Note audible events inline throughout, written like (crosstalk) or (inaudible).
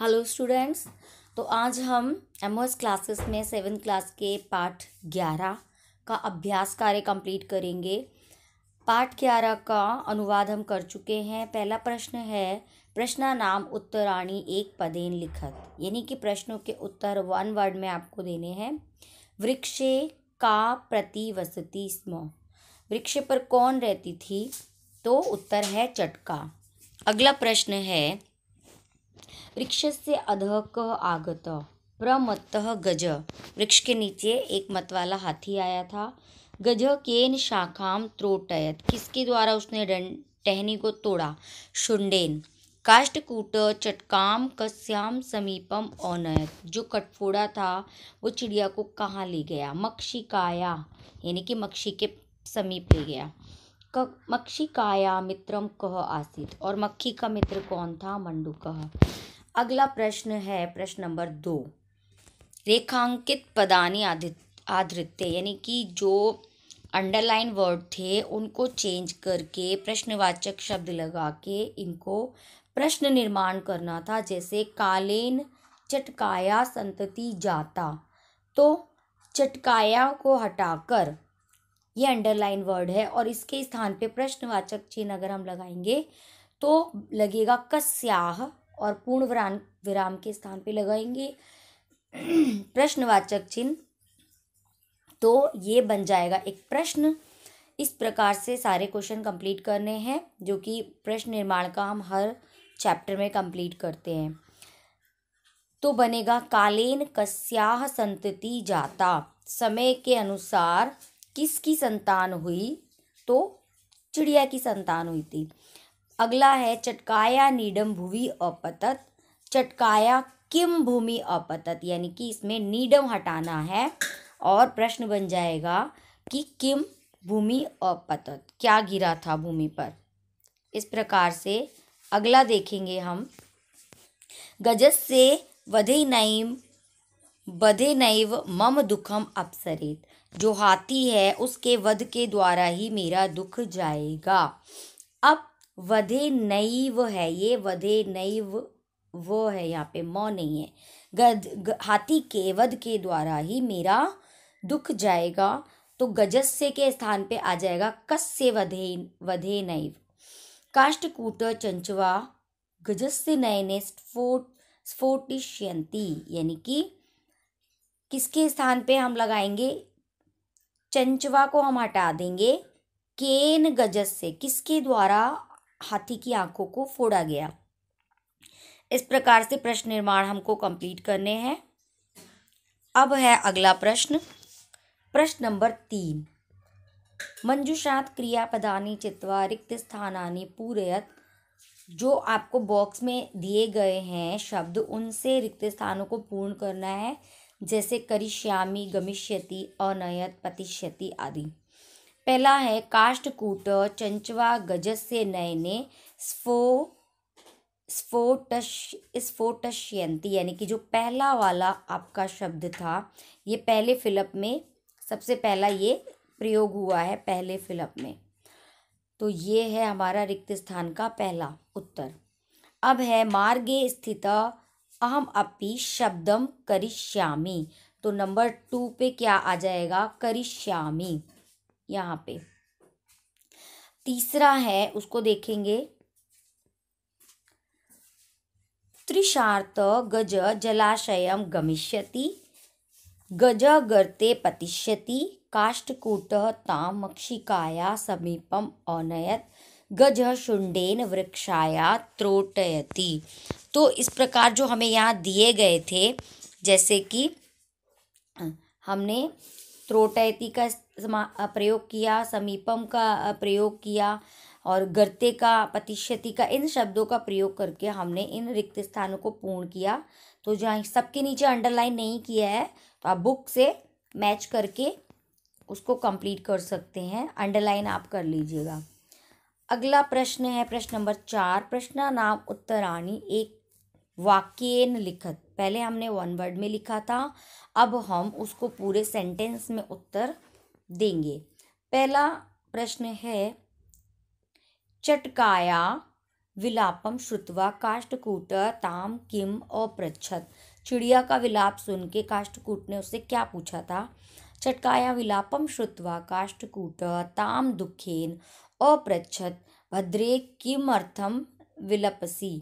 hello students तो आज हम एम क्लासेस में सेवन क्लास के पार्ट ग्यारह का अभ्यास कार्य कंप्लीट करेंगे पार्ट ग्यारह का अनुवाद हम कर चुके हैं पहला प्रश्न है प्रश्न नाम उत्तराणी एक पदेन लिखत यानी कि प्रश्नों के उत्तर वन वर्ड में आपको देने हैं वृक्षे का प्रति वसती स्म वृक्ष पर कौन रहती थी तो उत्तर है चटका अगला प्रश्न है से अध कः आगत प्रमत गज वृक्ष के नीचे एक मत वाला हाथी आया था गज केन शाखाम त्रोटयत किसके द्वारा उसने टहनी को तोड़ा शुंडेन काष्टकूट चटकाम कस्याम समीपम औनयत जो कटफोड़ा था वो चिड़िया को कहाँ ले गया मक्षिकाया यानी कि मक्षी के समीप ले गया क काया मित्रम कह आसित और मक्खी का मित्र कौन था कह अगला प्रश्न है प्रश्न नंबर दो रेखांकित पदानी आधित आधृत्य यानी कि जो अंडरलाइन वर्ड थे उनको चेंज करके प्रश्नवाचक शब्द लगा के इनको प्रश्न निर्माण करना था जैसे कालेन चटकाया संतति जाता तो चटकाया को हटाकर ये अंडरलाइन वर्ड है और इसके स्थान पे प्रश्नवाचक चिन्ह अगर हम लगाएंगे तो लगेगा कस्याह और पूर्ण विराम विराम के स्थान पे लगाएंगे (clears throat) प्रश्नवाचक चिन्ह तो ये बन जाएगा एक प्रश्न इस प्रकार से सारे क्वेश्चन कंप्लीट करने हैं जो कि प्रश्न निर्माण का हम हर चैप्टर में कंप्लीट करते हैं तो बनेगा कालेन कस्याह संतति जाता समय के अनुसार किसकी संतान हुई तो चिड़िया की संतान हुई थी अगला है चटकाया नीडम भूवि अपतत चटकाया किम भूमि अपतत यानी कि इसमें नीडम हटाना है और प्रश्न बन जाएगा कि किम भूमि अपतत क्या गिरा था भूमि पर इस प्रकार से अगला देखेंगे हम गजस से वधे नईम वधे नैव मम दुखम अपसरित जो हाथी है उसके वध के द्वारा ही मेरा दुख जाएगा अब वधे नैव है ये वधे नैव वो है यहाँ पे मौ नहीं है गद ग, हाथी के वध के द्वारा ही मेरा दुख जाएगा तो गजस्य के स्थान पे आ जाएगा कस्य वधे वधे नैव काष्टकूट चंचवा गजस्य नयने स्फोट स्फोटिष्यंती यानी कि किसके स्थान पे हम लगाएंगे चंचवा को हम हटा देंगे केन गजस से किसके द्वारा हाथी की आंखों को फोड़ा गया इस प्रकार से प्रश्न निर्माण हमको कंप्लीट करने हैं अब है अगला प्रश्न प्रश्न नंबर तीन मंजुषात क्रियापदानी चित्वा रिक्त स्थानानी पूरयत जो आपको बॉक्स में दिए गए हैं शब्द उनसे रिक्त स्थानों को पूर्ण करना है जैसे करिश्यामी गमिष्यति अनयत पतिष्यति आदि पहला है काष्ठकूट चंचवा गजस से नयने स्फो स्फोटश स्फोटश्यंती यानी कि जो पहला वाला आपका शब्द था ये पहले फिलप में सबसे पहला ये प्रयोग हुआ है पहले फिलप में तो ये है हमारा रिक्त स्थान का पहला उत्तर अब है मार्गे स्थित अहम अपी शब्दम करिष्यामी तो नंबर टू पे क्या आ जाएगा करिष्यामी यहाँ पे तीसरा है उसको देखेंगे त्रिशार्त गज जलाशय गमिष्यति गज गर्ते पतिष्यति काष्ठकूट ताम मक्षिकाया समीपम अनयत गज शुंडेन वृक्षाया त्रोटयति तो इस प्रकार जो हमें यहाँ दिए गए थे जैसे कि हमने त्रोटयति का प्रयोग किया समीपम का प्रयोग किया और गर्ते का प्रतिशति का इन शब्दों का प्रयोग करके हमने इन रिक्त स्थानों को पूर्ण किया तो जहाँ सबके नीचे अंडरलाइन नहीं किया है तो आप बुक से मैच करके उसको कंप्लीट कर सकते हैं अंडरलाइन आप कर लीजिएगा अगला प्रश्न है प्रश्न नंबर चार प्रश्न नाम उत्तराणी एक वाक्यन लिखत पहले हमने वन वर्ड में लिखा था अब हम उसको पूरे सेंटेंस में उत्तर देंगे पहला प्रश्न है चटकाया विलापम श्रुतवा काष्ठकूट ताम किम अप्रच्छत चिड़िया का विलाप सुन के काष्ठकूट ने उससे क्या पूछा था चटकाया विलापम श्रुतवा काष्ठकूट ताम दुखेन अपृछत भद्रे किम विलपसी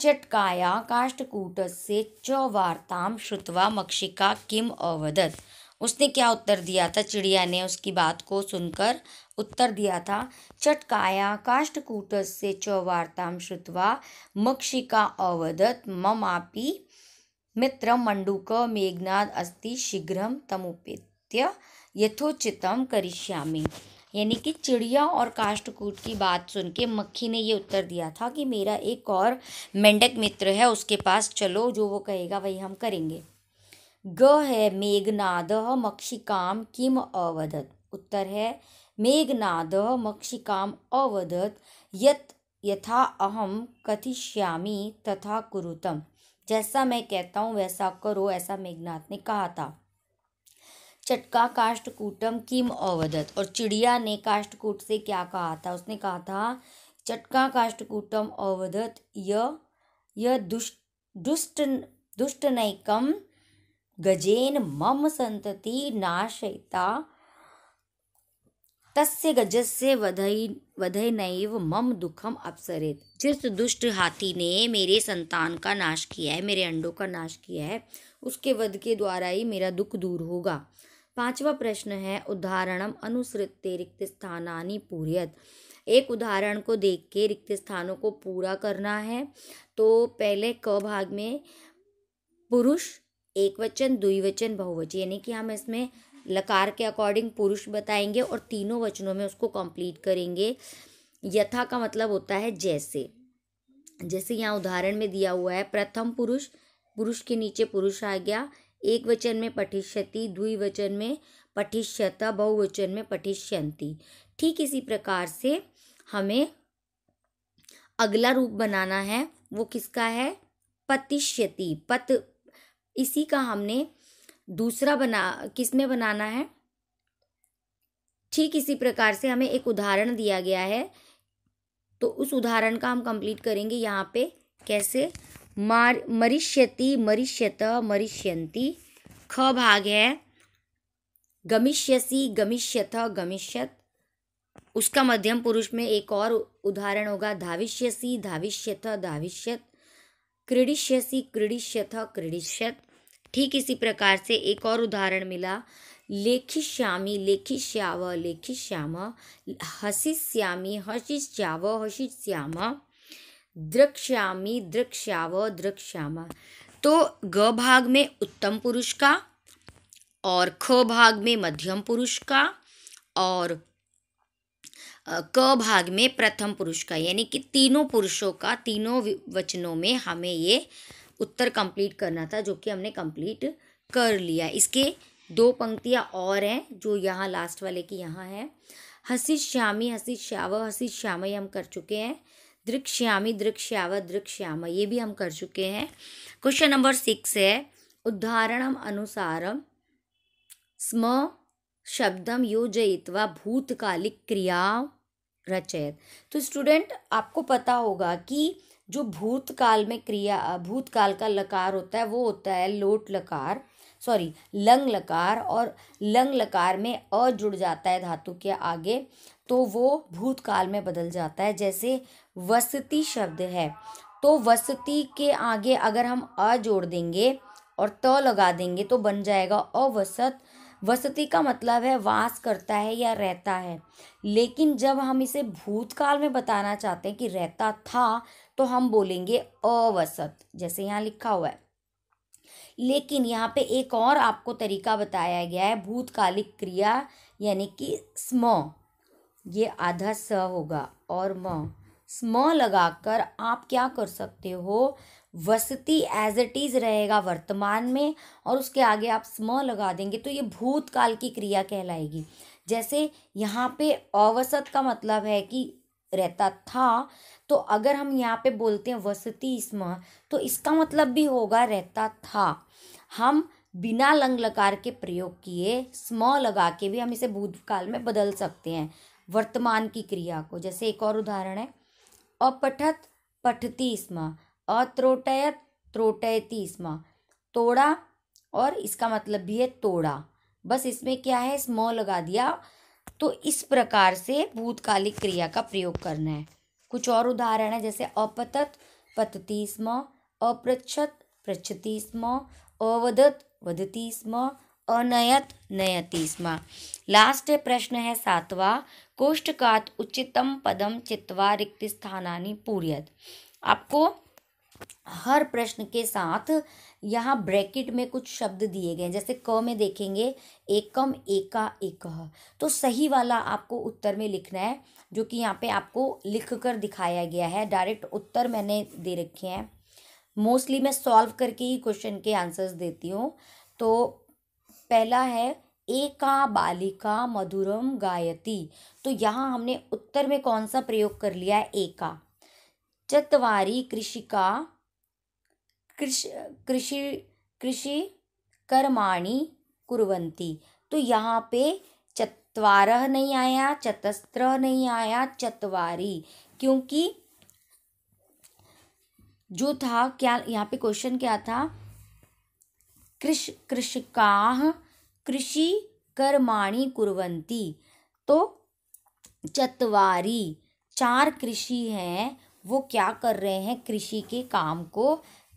चटकाया काष्ठकूटस्य से वार्तां श्रुतवा मक्षिका किम अवदत उसने क्या उत्तर दिया था चिड़िया ने उसकी बात को सुनकर उत्तर दिया था चटकाया काष्ठकूट से चौवार्ताम श्रुतवा मक्षिका अवदत ममापि मित्र मंडूक मेघनाद अस्ति शीघ्र तमुपेत्य यथोचित करिष्यामि यानी कि चिड़िया और काष्टकूट की बात सुन के मक्खी ने ये उत्तर दिया था कि मेरा एक और मेंढक मित्र है उसके पास चलो जो वो कहेगा वही हम करेंगे ग है मेघनाद मक्षिकाम किम अवदत उत्तर है मेघनाद मक्षिकाम अवदत यत यथा अहम कथिष्यामी तथा कुरुतम जैसा मैं कहता हूँ वैसा करो ऐसा मेघनाथ ने कहा था चटका काष्टकूटम किम अवदत और चिड़िया ने काष्टकूट से क्या कहा था उसने कहा था चटका काष्टकूटम अवदत य यह दुष्ट दुष्ट नैकम गजेन मम संतति नाशयता तस्य गजस्य वधई वधय नैव मम दुखम अपसरित जिस दुष्ट हाथी ने मेरे संतान का नाश किया है मेरे अंडों का नाश किया है उसके वध के द्वारा ही मेरा दुख दूर होगा पांचवा प्रश्न है उदाहरणम अनुसृत्य रिक्त स्थानानी पूर्यत एक उदाहरण को देख के रिक्त स्थानों को पूरा करना है तो पहले क भाग में पुरुष एक वचन द्विवचन बहुवचन यानी कि हम इसमें लकार के अकॉर्डिंग पुरुष बताएंगे और तीनों वचनों में उसको कंप्लीट करेंगे यथा का मतलब होता है जैसे जैसे यहाँ उदाहरण में दिया हुआ है प्रथम पुरुष पुरुष के नीचे पुरुष आ गया एक वचन में पठिष्यति द्विवचन में पठिष्यता बहुवचन में पठिष्यंती ठीक इसी प्रकार से हमें अगला रूप बनाना है वो किसका है पतिष्यति पत इसी का हमने दूसरा बना किस में बनाना है ठीक इसी प्रकार से हमें एक उदाहरण दिया गया है तो उस उदाहरण का हम कंप्लीट करेंगे यहाँ पे कैसे मार मरिष्यति मरिष्यत मरिष्यंती ख भाग है गमिष्यसी गमिष्यथ गमिष्यत उसका मध्यम पुरुष में एक और उदाहरण होगा धाविष्यसी धाविष्यथ धाविष्यत क्रीडिष्यसी क्रीडिष्यथ क्रीडिष्यत ठीक इसी प्रकार से एक और उदाहरण मिला लेखिष्यामी लेखिष्याव लेखिष्याम हसीष्यामी हसिष्याव हसीष्याम दृक्ष्यामी दृक्ष्याव द्रक्ष्यामा तो ग भाग में उत्तम पुरुष का और ख भाग में मध्यम पुरुष का और क भाग में प्रथम पुरुष का यानी कि तीनों पुरुषों का तीनों वचनों में हमें ये उत्तर कंप्लीट करना था जो कि हमने कंप्लीट कर लिया इसके दो पंक्तियाँ और हैं जो यहाँ लास्ट वाले की यहाँ है हसी श्यामी हसी श्याव हसी श्यामय हम कर चुके हैं दृक्ष्यामी दृक्ष्याव दृक्ष्याम ये भी हम कर चुके हैं क्वेश्चन नंबर सिक्स है उदाहरण अनुसार स्म शब्दम योजयित्वा भूतकालिक क्रिया रचयत तो स्टूडेंट आपको पता होगा कि जो भूतकाल में क्रिया भूतकाल का लकार होता है वो होता है लोट लकार सॉरी लंग लकार और लंग लकार में अ जुड़ जाता है धातु के आगे तो वो भूतकाल में बदल जाता है जैसे वसती शब्द है तो वसती के आगे अगर हम अ जोड़ देंगे और त लगा देंगे तो बन जाएगा अवसत वसति का मतलब है वास करता है या रहता है लेकिन जब हम इसे भूतकाल में बताना चाहते हैं कि रहता था तो हम बोलेंगे अवसत जैसे यहाँ लिखा हुआ है लेकिन यहाँ पे एक और आपको तरीका बताया गया है भूतकालिक क्रिया यानी कि स्म ये आधा स होगा और म स्म लगाकर आप क्या कर सकते हो वसती एज इट इज़ रहेगा वर्तमान में और उसके आगे आप स्म लगा देंगे तो ये भूतकाल की क्रिया कहलाएगी जैसे यहाँ पे अवसत का मतलब है कि रहता था तो अगर हम यहाँ पे बोलते हैं वसती स्म तो इसका मतलब भी होगा रहता था हम बिना लंग लकार के प्रयोग किए स्म लगा के भी हम इसे भूतकाल में बदल सकते हैं वर्तमान की क्रिया को जैसे एक और उदाहरण है अपठत पठती स्म अत्रोटयत त्रोटयती स्म तोड़ा और इसका मतलब भी है तोड़ा बस इसमें क्या है स्म लगा दिया तो इस प्रकार से भूतकालिक क्रिया का प्रयोग करना है कुछ और उदाहरण है जैसे अपतत पतती स्म अपृच्छत पृछती स्म अवदत वधती स्म अनयत नयती स्म लास्ट प्रश्न है सातवा कोष्ठकात उचितम पदम चित्वा रिक्त स्थानानि पूर्यत आपको हर प्रश्न के साथ यहाँ ब्रैकेट में कुछ शब्द दिए गए हैं जैसे क में देखेंगे एकम एका एक तो सही वाला आपको उत्तर में लिखना है जो कि यहाँ पे आपको लिख कर दिखाया गया है डायरेक्ट उत्तर मैंने दे रखे हैं मोस्टली मैं सॉल्व करके ही क्वेश्चन के आंसर्स देती हूँ तो पहला है एका बालिका मधुरम गायती तो यहाँ हमने उत्तर में कौन सा प्रयोग कर लिया है एका चतवारी कृषिका कृषि कृषि कृषि कर्माणि तो यहाँ पे चतवार नहीं आया चतस्त्र नहीं आया चतवारी क्योंकि जो था क्या यहाँ पे क्वेश्चन क्या था कृष कृषकाः कृषि कर्माणी कुरंती तो चतवारी चार कृषि हैं वो क्या कर रहे हैं कृषि के काम को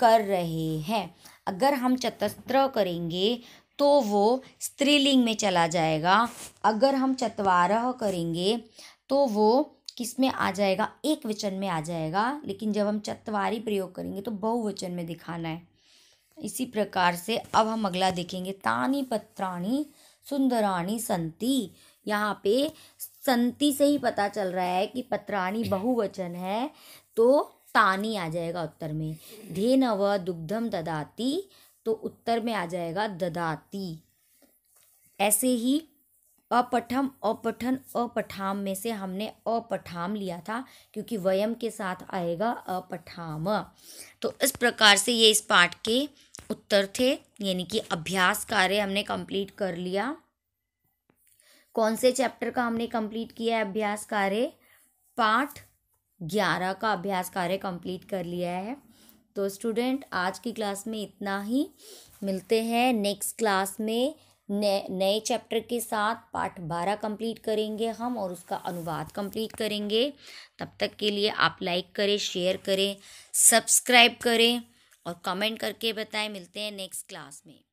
कर रहे हैं अगर हम चतस्त्र करेंगे तो वो स्त्रीलिंग में चला जाएगा अगर हम चतवारह करेंगे तो वो किस में आ जाएगा एक वचन में आ जाएगा लेकिन जब हम चतवारी प्रयोग करेंगे तो बहुवचन में दिखाना है इसी प्रकार से अब हम अगला देखेंगे तानी पत्राणी सुंदराणी संति यहाँ पे संति से ही पता चल रहा है कि पत्राणी बहुवचन है तो तानी आ जाएगा उत्तर में धेन व दुग्धम ददाती तो उत्तर में आ जाएगा ददाती ऐसे ही अपठम अपठन अपठाम में से हमने अपठाम लिया था क्योंकि वयम के साथ आएगा अपठाम तो इस प्रकार से ये इस पाठ के उत्तर थे यानी कि अभ्यास कार्य हमने कंप्लीट कर लिया कौन से चैप्टर का हमने कंप्लीट किया है अभ्यास कार्य पाठ ग्यारह का अभ्यास कार्य कंप्लीट कर लिया है तो स्टूडेंट आज की क्लास में इतना ही मिलते हैं नेक्स्ट क्लास में नए नए चैप्टर के साथ पार्ट बारह कंप्लीट करेंगे हम और उसका अनुवाद कंप्लीट करेंगे तब तक के लिए आप लाइक करें शेयर करें सब्सक्राइब करें और कमेंट करके बताएं मिलते हैं नेक्स्ट क्लास में